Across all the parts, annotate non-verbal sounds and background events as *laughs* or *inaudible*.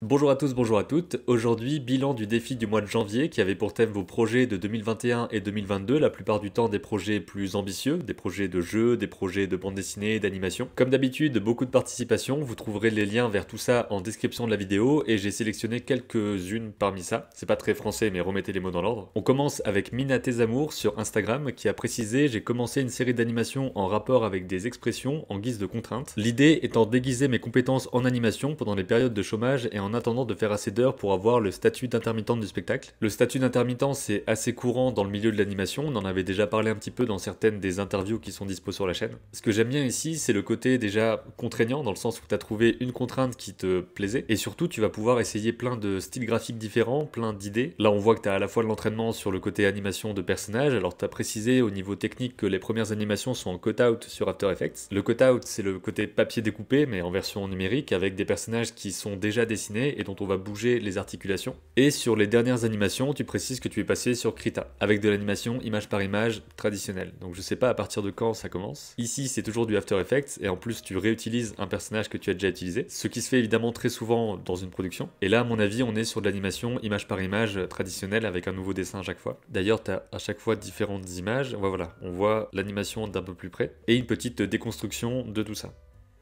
Bonjour à tous, bonjour à toutes. Aujourd'hui, bilan du défi du mois de janvier qui avait pour thème vos projets de 2021 et 2022, la plupart du temps des projets plus ambitieux, des projets de jeux, des projets de bande dessinée, d'animation. Comme d'habitude, beaucoup de participation, vous trouverez les liens vers tout ça en description de la vidéo et j'ai sélectionné quelques-unes parmi ça. C'est pas très français mais remettez les mots dans l'ordre. On commence avec Mina Tezamour sur Instagram qui a précisé j'ai commencé une série d'animations en rapport avec des expressions en guise de contrainte. L'idée étant déguiser mes compétences en animation pendant les périodes de chômage et en en attendant de faire assez d'heures pour avoir le statut d'intermittent du spectacle. Le statut d'intermittent, c'est assez courant dans le milieu de l'animation, on en avait déjà parlé un petit peu dans certaines des interviews qui sont dispo sur la chaîne. Ce que j'aime bien ici, c'est le côté déjà contraignant, dans le sens où tu as trouvé une contrainte qui te plaisait, et surtout tu vas pouvoir essayer plein de styles graphiques différents, plein d'idées. Là, on voit que tu as à la fois l'entraînement sur le côté animation de personnages, alors tu as précisé au niveau technique que les premières animations sont en cut-out sur After Effects. Le cut-out c'est le côté papier découpé, mais en version numérique, avec des personnages qui sont déjà dessinés et dont on va bouger les articulations. Et sur les dernières animations, tu précises que tu es passé sur Krita, avec de l'animation image par image traditionnelle. Donc je sais pas à partir de quand ça commence. Ici, c'est toujours du After Effects, et en plus, tu réutilises un personnage que tu as déjà utilisé, ce qui se fait évidemment très souvent dans une production. Et là, à mon avis, on est sur de l'animation image par image traditionnelle, avec un nouveau dessin à chaque fois. D'ailleurs, tu as à chaque fois différentes images. Voilà, on voit l'animation d'un peu plus près, et une petite déconstruction de tout ça.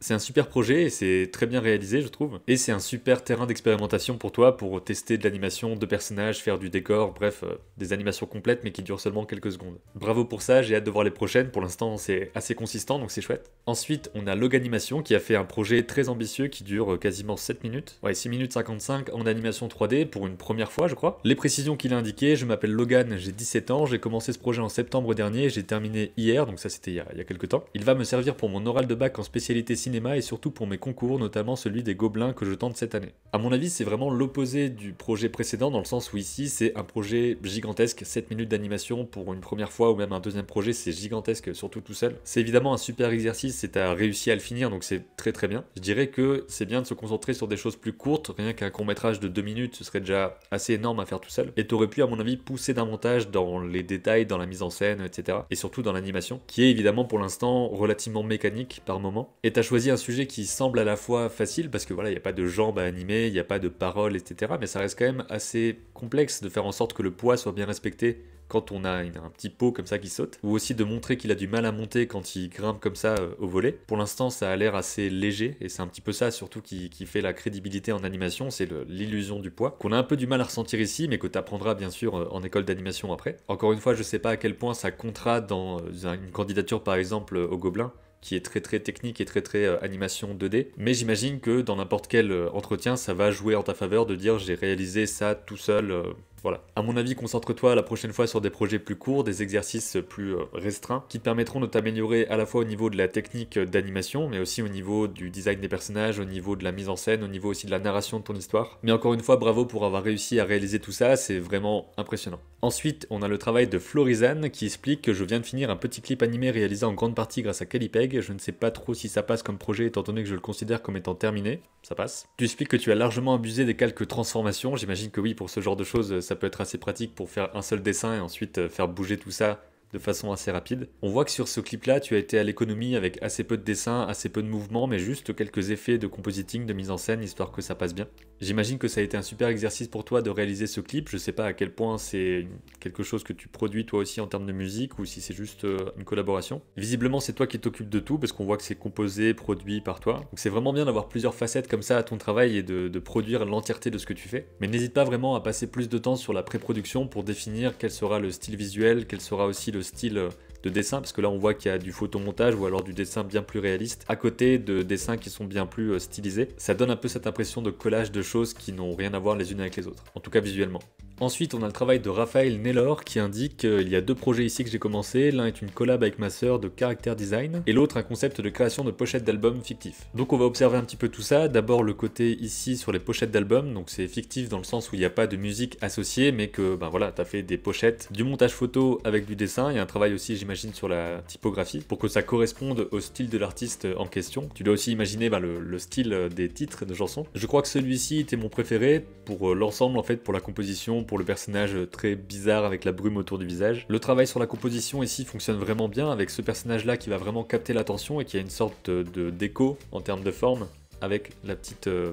C'est un super projet et c'est très bien réalisé, je trouve. Et c'est un super terrain d'expérimentation pour toi pour tester de l'animation, de personnages, faire du décor, bref, euh, des animations complètes mais qui durent seulement quelques secondes. Bravo pour ça, j'ai hâte de voir les prochaines. Pour l'instant, c'est assez consistant donc c'est chouette. Ensuite, on a Loganimation qui a fait un projet très ambitieux qui dure euh, quasiment 7 minutes. Ouais, 6 minutes 55 en animation 3D pour une première fois, je crois. Les précisions qu'il a indiquées, je m'appelle Logan, j'ai 17 ans, j'ai commencé ce projet en septembre dernier j'ai terminé hier, donc ça c'était il, il, y a quelques temps. Il va me servir pour mon oral de bac en spécialité cinéma et surtout pour mes concours, notamment celui des Gobelins que je tente cette année. à mon avis, c'est vraiment l'opposé du projet précédent dans le sens où ici, c'est un projet gigantesque, 7 minutes d'animation pour une première fois ou même un deuxième projet, c'est gigantesque, surtout tout seul. C'est évidemment un super exercice, c'est à réussi à le finir, donc c'est très très bien. Je dirais que c'est bien de se concentrer sur des choses plus courtes, rien qu'un court métrage de 2 minutes, ce serait déjà assez énorme à faire tout seul. Et t'aurais pu, à mon avis, pousser davantage dans les détails, dans la mise en scène, etc. Et surtout dans l'animation, qui est évidemment pour l'instant relativement mécanique par moment. Et t'as choisi choisi un sujet qui semble à la fois facile, parce que voilà, il n'y a pas de jambes à animer, il n'y a pas de paroles, etc. Mais ça reste quand même assez complexe de faire en sorte que le poids soit bien respecté quand on a un petit pot comme ça qui saute, ou aussi de montrer qu'il a du mal à monter quand il grimpe comme ça euh, au volet. Pour l'instant, ça a l'air assez léger, et c'est un petit peu ça surtout qui, qui fait la crédibilité en animation, c'est l'illusion du poids, qu'on a un peu du mal à ressentir ici, mais que tu apprendras bien sûr euh, en école d'animation après. Encore une fois, je sais pas à quel point ça comptera dans euh, une candidature par exemple au Gobelin, qui est très très technique et très très euh, animation 2D. Mais j'imagine que dans n'importe quel euh, entretien, ça va jouer en ta faveur de dire j'ai réalisé ça tout seul euh, voilà. À mon avis, concentre-toi la prochaine fois sur des projets plus courts, des exercices plus euh, restreints, qui te permettront de t'améliorer à la fois au niveau de la technique d'animation, mais aussi au niveau du design des personnages, au niveau de la mise en scène, au niveau aussi de la narration de ton histoire. Mais encore une fois, bravo pour avoir réussi à réaliser tout ça, c'est vraiment impressionnant. Ensuite, on a le travail de Florizane qui explique que je viens de finir un petit clip animé réalisé en grande partie grâce à Calipeg. Je ne sais pas trop si ça passe comme projet étant donné que je le considère comme étant terminé. Ça passe. Tu expliques que tu as largement abusé des calques transformations. J'imagine que oui, pour ce genre de choses, ça ça peut être assez pratique pour faire un seul dessin et ensuite euh, faire bouger tout ça de façon assez rapide. On voit que sur ce clip-là, tu as été à l'économie avec assez peu de dessins, assez peu de mouvements, mais juste quelques effets de compositing, de mise en scène, histoire que ça passe bien. J'imagine que ça a été un super exercice pour toi de réaliser ce clip. Je sais pas à quel point c'est quelque chose que tu produis toi aussi en termes de musique ou si c'est juste euh, une collaboration. Visiblement, c'est toi qui t'occupes de tout parce qu'on voit que c'est composé, produit par toi. Donc c'est vraiment bien d'avoir plusieurs facettes comme ça à ton travail et de, produire l'entièreté de ce que tu fais. Mais n'hésite pas vraiment à passer plus de temps sur la pré-production pour définir quel sera le style visuel, quel sera aussi style euh, de dessin, parce que là on voit qu'il y a du photomontage ou alors du dessin bien plus réaliste, à côté de dessins qui sont bien plus euh, stylisés. Ça donne un peu cette impression de collage de choses qui n'ont rien à voir les unes avec les autres, en tout cas visuellement. Ensuite, on a le travail de Raphaël Nellor qui indique qu'il y a deux projets ici que j'ai commencé. L'un est une collab avec ma sœur de character design et l'autre un concept de création de pochettes d'albums fictifs. Donc on va observer un petit peu tout ça. D'abord le côté ici sur les pochettes d'albums. Donc c'est fictif dans le sens où il n'y a pas de musique associée mais que ben voilà, as fait des pochettes, du montage photo avec du dessin. Il y a un travail aussi j'imagine sur la typographie pour que ça corresponde au style de l'artiste en question. Tu dois aussi imaginer ben, le, le style des titres de chansons. Je crois que celui-ci était mon préféré pour euh, l'ensemble en fait, pour la composition, pour le personnage très bizarre avec la brume autour du visage. Le travail sur la composition ici fonctionne vraiment bien avec ce personnage là qui va vraiment capter l'attention et qui a une sorte de déco en termes de forme avec la petite euh,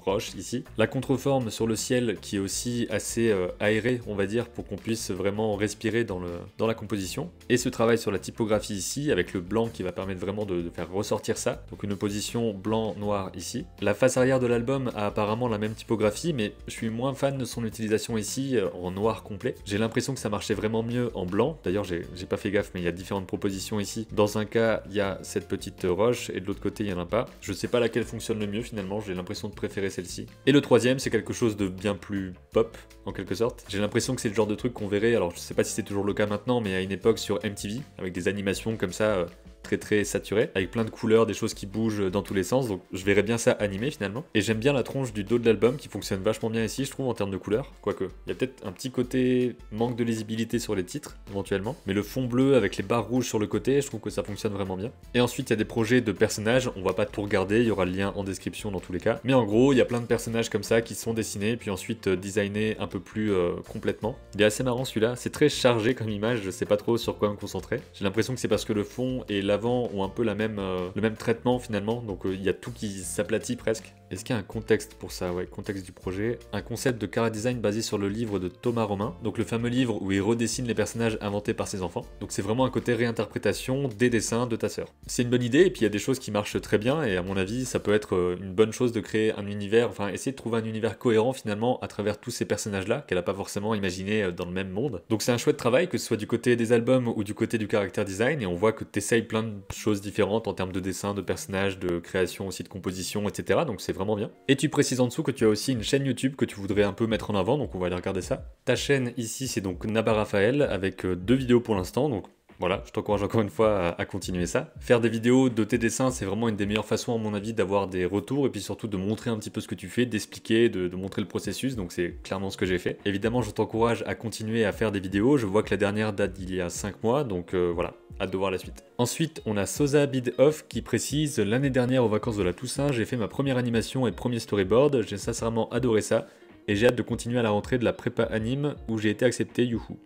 roche ici. La contreforme sur le ciel qui est aussi assez aéré euh, aérée, on va dire, pour qu'on puisse vraiment respirer dans, le, dans la composition. Et ce travail sur la typographie ici, avec le blanc qui va permettre vraiment de, faire ressortir ça. Donc une position blanc-noir ici. La face arrière de l'album a apparemment la même typographie, mais je suis moins fan de son utilisation ici euh, en noir complet. J'ai l'impression que ça marchait vraiment mieux en blanc. D'ailleurs, j'ai pas fait gaffe, mais il y a différentes propositions ici. Dans un cas, il y a cette petite roche, et de l'autre côté, il y en a pas. Je sais pas laquelle fonctionne le mieux finalement, j'ai l'impression de préférer celle-ci. Et le troisième, c'est quelque chose de bien plus pop, en quelque sorte. J'ai l'impression que c'est le genre de truc qu'on verrait, alors je sais pas si c'est toujours le cas maintenant, mais à une époque sur MTV, avec des animations comme ça, euh, très très saturé, avec plein de couleurs, des choses qui bougent dans tous les sens, donc je verrais bien ça animé finalement. Et j'aime bien la tronche du dos de l'album qui fonctionne vachement bien ici, je trouve, en termes de couleurs, quoique. Il y a peut-être un petit côté manque de lisibilité sur les titres, éventuellement, mais le fond bleu avec les barres rouges sur le côté, je trouve que ça fonctionne vraiment bien. Et ensuite, il y a des projets de personnages, on va pas tout regarder, il y aura le lien en description dans tous les cas. Mais en gros, il y a plein de personnages comme ça qui sont dessinés, puis ensuite euh, designés un peu plus euh, complètement. Il est assez marrant celui-là, c'est très chargé comme image, je sais pas trop sur quoi me concentrer. J'ai l'impression que c'est parce que le fond est là ont un peu la même, euh, le même traitement finalement, donc euh, il y a tout qui s'aplatit presque. Est-ce qu'il y a un contexte pour ça Ouais, contexte du projet. Un concept de chara design basé sur le livre de Thomas Romain, donc le fameux livre où il redessine les personnages inventés par ses enfants. Donc c'est vraiment un côté réinterprétation des dessins de ta sœur. C'est une bonne idée, et puis il y a des choses qui marchent très bien, et à mon avis, ça peut être euh, une bonne chose de créer un univers, enfin essayer de trouver un univers cohérent finalement à travers tous ces personnages-là, qu'elle n'a pas forcément imaginé euh, dans le même monde. Donc c'est un chouette travail, que ce soit du côté des albums ou du côté du caractère design, et on voit que tu essayes plein de choses différentes en termes de dessin, de personnages, de création aussi de composition, etc. Donc c'est vraiment bien. Et tu précises en dessous que tu as aussi une chaîne YouTube que tu voudrais un peu mettre en avant, donc on va aller regarder ça. Ta chaîne ici, c'est donc Naba Raphaël avec euh, deux vidéos pour l'instant, donc voilà, je t'encourage encore une fois à, continuer ça. Faire des vidéos de tes dessins, c'est vraiment une des meilleures façons, à mon avis, d'avoir des retours et puis surtout de montrer un petit peu ce que tu fais, d'expliquer, de, montrer le processus. Donc c'est clairement ce que j'ai fait. Évidemment, je t'encourage à continuer à faire des vidéos. Je vois que la dernière date d'il y a 5 mois, donc euh, voilà, hâte de voir la suite. Ensuite, on a Sosa Bid qui précise l'année dernière aux vacances de la Toussaint, j'ai fait ma première animation et premier storyboard. J'ai sincèrement adoré ça et j'ai hâte de continuer à la rentrée de la prépa anime où j'ai été accepté youhou.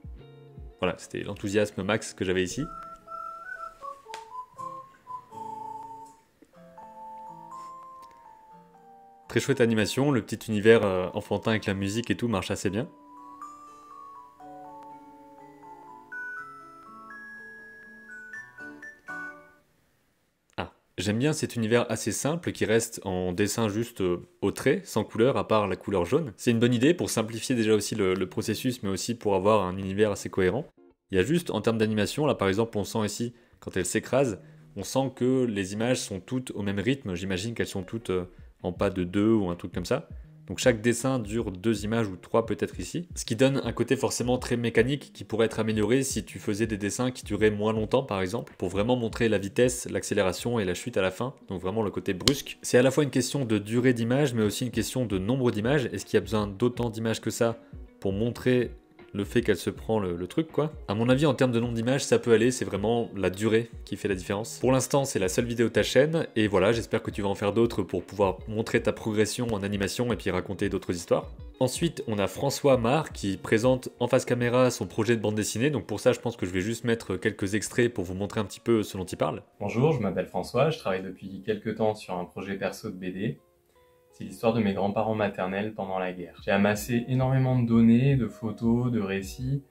Voilà, c'était l'enthousiasme max que j'avais ici. Très chouette animation, le petit univers euh, enfantin avec la musique et tout marche assez bien. J'aime bien cet univers assez simple qui reste en dessin juste euh, au trait, sans couleur, à part la couleur jaune. C'est une bonne idée pour simplifier déjà aussi le, processus, mais aussi pour avoir un univers assez cohérent. Il y a juste en termes d'animation, là par exemple on sent ici, quand elle s'écrase, on sent que les images sont toutes au même rythme, j'imagine qu'elles sont toutes euh, en pas de deux ou un truc comme ça. Donc chaque dessin dure deux images ou trois peut-être ici, ce qui donne un côté forcément très mécanique qui pourrait être amélioré si tu faisais des dessins qui duraient moins longtemps par exemple, pour vraiment montrer la vitesse, l'accélération et la chute à la fin, donc vraiment le côté brusque. C'est à la fois une question de durée d'image mais aussi une question de nombre d'images, est-ce qu'il y a besoin d'autant d'images que ça pour montrer le fait qu'elle se prend le, truc, quoi. À mon avis, en termes de nombre d'images, ça peut aller, c'est vraiment la durée qui fait la différence. Pour l'instant, c'est la seule vidéo de ta chaîne, et voilà, j'espère que tu vas en faire d'autres pour pouvoir montrer ta progression en animation et puis raconter d'autres histoires. Ensuite, on a François Mar qui présente en face caméra son projet de bande dessinée. Donc pour ça, je pense que je vais juste mettre quelques extraits pour vous montrer un petit peu ce dont il parle. Bonjour, je m'appelle François, je travaille depuis quelques temps sur un projet perso de BD. C'est l'histoire de mes grands-parents maternels pendant la guerre. J'ai amassé énormément de données, de photos, de récits,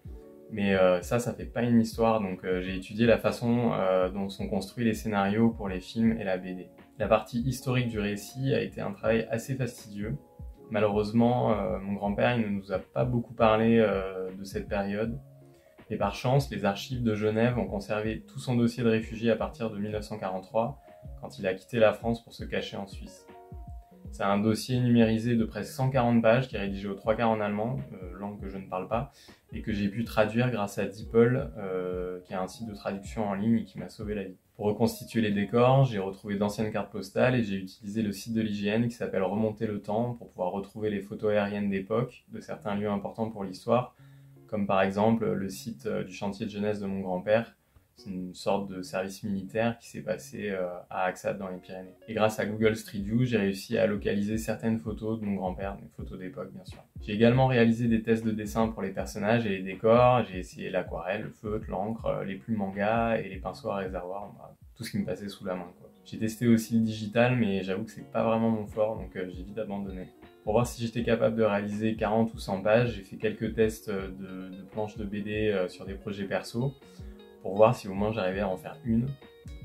mais euh, ça, ça fait pas une histoire, donc euh, j'ai étudié la façon euh, dont sont construits les scénarios pour les films et la BD. La partie historique du récit a été un travail assez fastidieux. Malheureusement, mon grand-père il ne nous a pas beaucoup parlé de cette période. Et par chance, les archives de Genève ont conservé tout son dossier de réfugié à partir de 1943, quand il a quitté la France pour se cacher en Suisse. C'est un dossier numérisé de presque 140 pages qui est rédigé aux trois quarts en allemand, euh, langue que je ne parle pas, et que j'ai pu traduire grâce à DeepL, euh, qui est un site de traduction en ligne et qui m'a sauvé la vie. Pour reconstituer les décors, j'ai retrouvé d'anciennes cartes postales et j'ai utilisé le site de l'IGN qui s'appelle Remonter le temps pour pouvoir retrouver les photos aériennes d'époque de certains lieux importants pour l'histoire, comme par exemple le site euh, du chantier de jeunesse de mon grand-père c'est une sorte de service militaire qui s'est passé euh, à Axad dans les Pyrénées. Et grâce à Google Street View, j'ai réussi à localiser certaines photos de mon grand-père, des photos d'époque bien sûr. J'ai également réalisé des tests de dessin pour les personnages et les décors. J'ai essayé l'aquarelle, le feutre, l'encre, euh, les plumes manga et les pinceaux à réservoir, tout ce qui me passait sous la main. J'ai testé aussi le digital, mais j'avoue que c'est pas vraiment mon fort, donc euh, j'ai vite abandonné. Pour voir si j'étais capable de réaliser 40 ou 100 pages, j'ai fait quelques tests de, de planches de BD sur des projets perso pour voir si au moins j'arrivais à en faire une.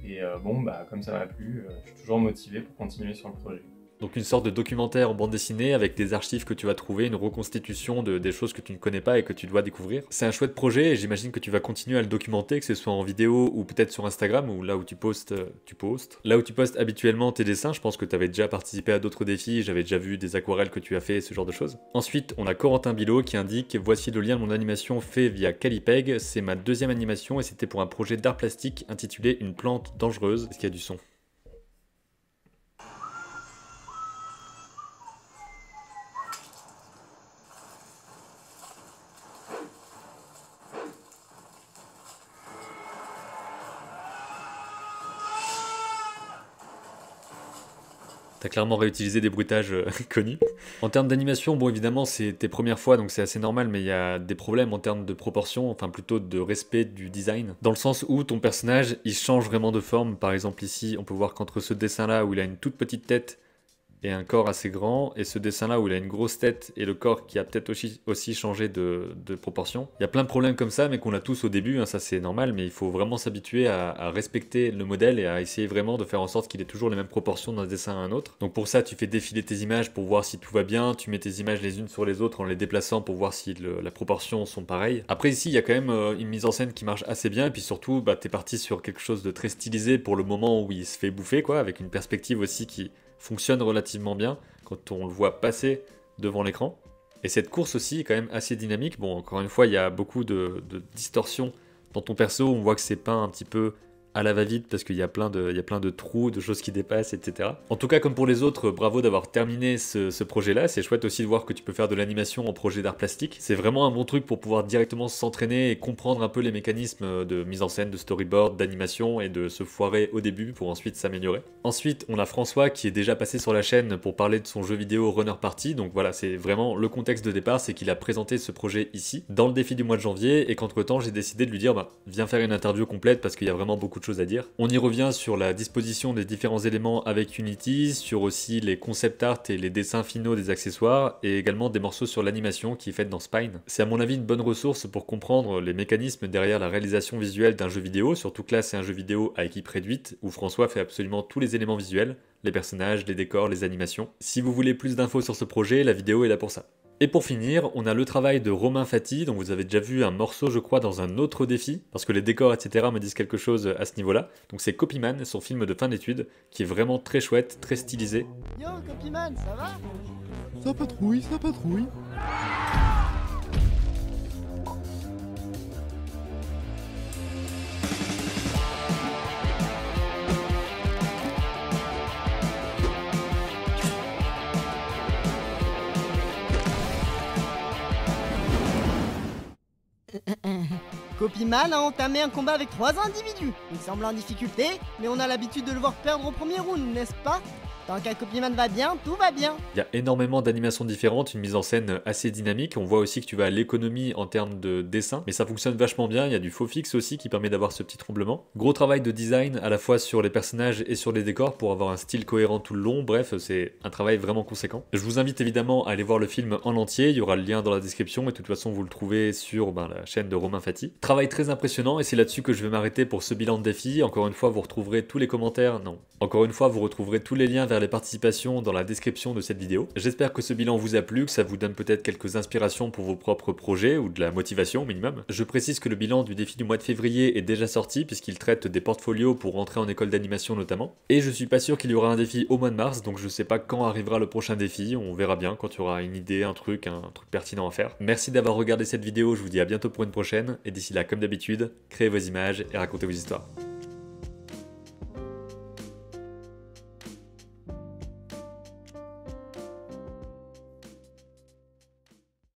Et euh, bon, bah, comme ça m'a plu, euh, je suis toujours motivé pour continuer sur le projet. Donc une sorte de documentaire en bande dessinée avec des archives que tu vas trouver, une reconstitution de, des choses que tu ne connais pas et que tu dois découvrir. C'est un chouette projet et j'imagine que tu vas continuer à le documenter, que ce soit en vidéo ou peut-être sur Instagram ou là où tu postes, euh, tu postes. Là où tu postes habituellement tes dessins, je pense que tu avais déjà participé à d'autres défis, j'avais déjà vu des aquarelles que tu as fait, ce genre de choses. Ensuite, on a Corentin Bilot qui indique voici le lien de mon animation fait via Calipeg, c'est ma deuxième animation et c'était pour un projet d'art plastique intitulé Une plante dangereuse. Est-ce qu'il y a du son T'as clairement réutilisé des bruitages euh, *laughs* connus. En termes d'animation, bon évidemment c'est tes premières fois donc c'est assez normal mais il y a des problèmes en termes de proportion, enfin plutôt de respect du design. Dans le sens où ton personnage il change vraiment de forme. Par exemple ici on peut voir qu'entre ce dessin là où il a une toute petite tête et un corps assez grand. Et ce dessin-là où il a une grosse tête et le corps qui a peut-être aussi, aussi, changé de, proportion. Il y a plein de problèmes comme ça, mais qu'on a tous au début, hein, ça c'est normal, mais il faut vraiment s'habituer à, respecter le modèle et à essayer vraiment de faire en sorte qu'il ait toujours les mêmes proportions d'un dessin à un autre. Donc pour ça, tu fais défiler tes images pour voir si tout va bien, tu mets tes images les unes sur les autres en les déplaçant pour voir si la proportion sont pareilles. Après ici, il y a quand même euh, une mise en scène qui marche assez bien, et puis surtout, bah, es parti sur quelque chose de très stylisé pour le moment où il se fait bouffer, quoi, avec une perspective aussi qui fonctionne relativement bien quand on le voit passer devant l'écran. Et cette course aussi est quand même assez dynamique. Bon, encore une fois, il y a beaucoup de, distorsions dans ton perso. On voit que c'est peint un petit peu à la va-vite parce qu'il y, a plein de, y plein de trous, de choses qui dépassent, etc. En tout cas, comme pour les autres, bravo d'avoir terminé ce, projet-là. C'est chouette aussi de voir que tu peux faire de l'animation en projet d'art plastique. C'est vraiment un bon truc pour pouvoir directement s'entraîner et comprendre un peu les mécanismes de mise en scène, de storyboard, d'animation et de se foirer au début pour ensuite s'améliorer. Ensuite, on a François qui est déjà passé sur la chaîne pour parler de son jeu vidéo Runner Party. Donc voilà, c'est vraiment le contexte de départ, c'est qu'il a présenté ce projet ici, dans le défi du mois de janvier, et qu'entre temps, j'ai décidé de lui dire, bah, viens faire une interview complète parce qu'il y a vraiment beaucoup de à dire. On y revient sur la disposition des différents éléments avec Unity, sur aussi les concept art et les dessins finaux des accessoires, et également des morceaux sur l'animation qui est faite dans Spine. C'est à mon avis une bonne ressource pour comprendre les mécanismes derrière la réalisation visuelle d'un jeu vidéo, surtout que là c'est un jeu vidéo à équipe réduite, où François fait absolument tous les éléments visuels, les personnages, les décors, les animations. Si vous voulez plus d'infos sur ce projet, la vidéo est là pour ça. Et pour finir, on a le travail de Romain Fati, dont vous avez déjà vu un morceau, je crois, dans un autre défi, parce que les décors, etc., me disent quelque chose à ce niveau-là. Donc c'est Copyman, son film de fin d'étude, qui est vraiment très chouette, très stylisé. Yo, Copyman, ça va Ça patrouille, ça patrouille. Copyman a entamé un combat avec trois individus. Il semble en difficulté, mais on a l'habitude de le voir perdre au premier round, n'est-ce pas Tant qu'un va bien, tout va bien. Il y a énormément d'animations différentes, une mise en scène assez dynamique. On voit aussi que tu vas à l'économie en termes de dessin, mais ça fonctionne vachement bien. Il y a du faux fixe aussi qui permet d'avoir ce petit tremblement. Gros travail de design à la fois sur les personnages et sur les décors pour avoir un style cohérent tout le long. Bref, c'est un travail vraiment conséquent. Je vous invite évidemment à aller voir le film en entier. Il y aura le lien dans la description et de toute façon vous le trouvez sur ben, la chaîne de Romain Fati. Travail très impressionnant et c'est là-dessus que je vais m'arrêter pour ce bilan de défi. Encore une fois, vous retrouverez tous les commentaires. Non, encore une fois, vous retrouverez tous les liens vers les participations dans la description de cette vidéo. J'espère que ce bilan vous a plu, que ça vous donne peut-être quelques inspirations pour vos propres projets ou de la motivation au minimum. Je précise que le bilan du défi du mois de février est déjà sorti puisqu'il traite des portfolios pour rentrer en école d'animation notamment. Et je suis pas sûr qu'il y aura un défi au mois de mars, donc je sais pas quand arrivera le prochain défi, on verra bien quand il y aura une idée, un truc, un truc pertinent à faire. Merci d'avoir regardé cette vidéo, je vous dis à bientôt pour une prochaine, et d'ici là, comme d'habitude, créez vos images et racontez vos histoires.